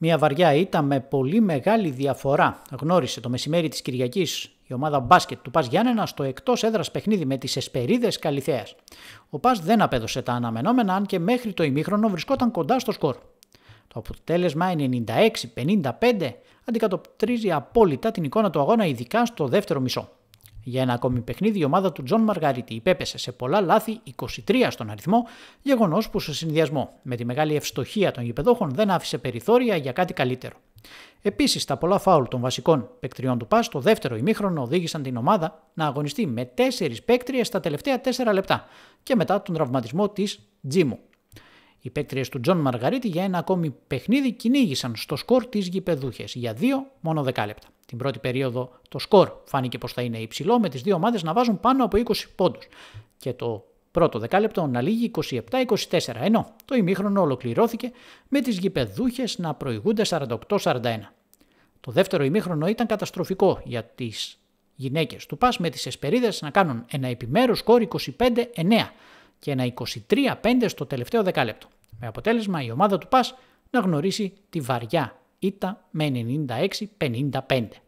Μια βαριά ήταν με πολύ μεγάλη διαφορά γνώρισε το μεσημέρι της Κυριακής η ομάδα μπάσκετ του Πας Γιάννενα στο εκτός έδρας παιχνίδι με τις Εσπερίδες Καλιθέα. Ο Πας δεν απέδωσε τα αναμενόμενα, αν και μέχρι το ημίχρονο βρισκόταν κοντά στο σκορ. Το αποτέλεσμα 96-55 αντικατοπτρίζει απόλυτα την εικόνα του αγώνα, ειδικά στο δεύτερο μισό. Για ένα ακόμη παιχνίδι, η ομάδα του Τζον Μαργαρίτη υπέπεσε σε πολλά λάθη, 23 στον αριθμό, γεγονός που σε συνδυασμό με τη μεγάλη ευστοχία των γηπεδόχων δεν άφησε περιθώρια για κάτι καλύτερο. Επίσης, τα πολλά φάουλ των βασικών παικτριών του Πας στο δεύτερο ημίχρονο οδήγησαν την ομάδα να αγωνιστεί με 4 παίκτριες στα τελευταία 4 λεπτά και μετά τον τραυματισμό της Τζίμου. Οι παίκτριε του Τζον Μαργαρίτη για ένα ακόμη παιχνίδι κυνήγησαν στο σκορ τις γηπεδούχες για δύο μόνο δεκάλεπτα. Την πρώτη περίοδο το σκορ φάνηκε πως θα είναι υψηλό, με τις δύο ομάδες να βάζουν πάνω από 20 πόντους. Και το πρώτο δεκάλεπτο να λύγει 27-24, ενώ το ημίχρονο ολοκληρώθηκε με τις γηπεδούχες να προηγούνται 48-41. Το δεύτερο ημίχρονο ήταν καταστροφικό για τις γυναίκες του ΠΑΣ με τις Εσπερίδες να κάνουν ένα επιμέρους σκορ 25-9 και ένα 23-5 στο τελευταίο δεκάλεπτο. Με αποτέλεσμα η ομάδα του Πας να γνωρίσει τη βαριά ήττα με 96-55.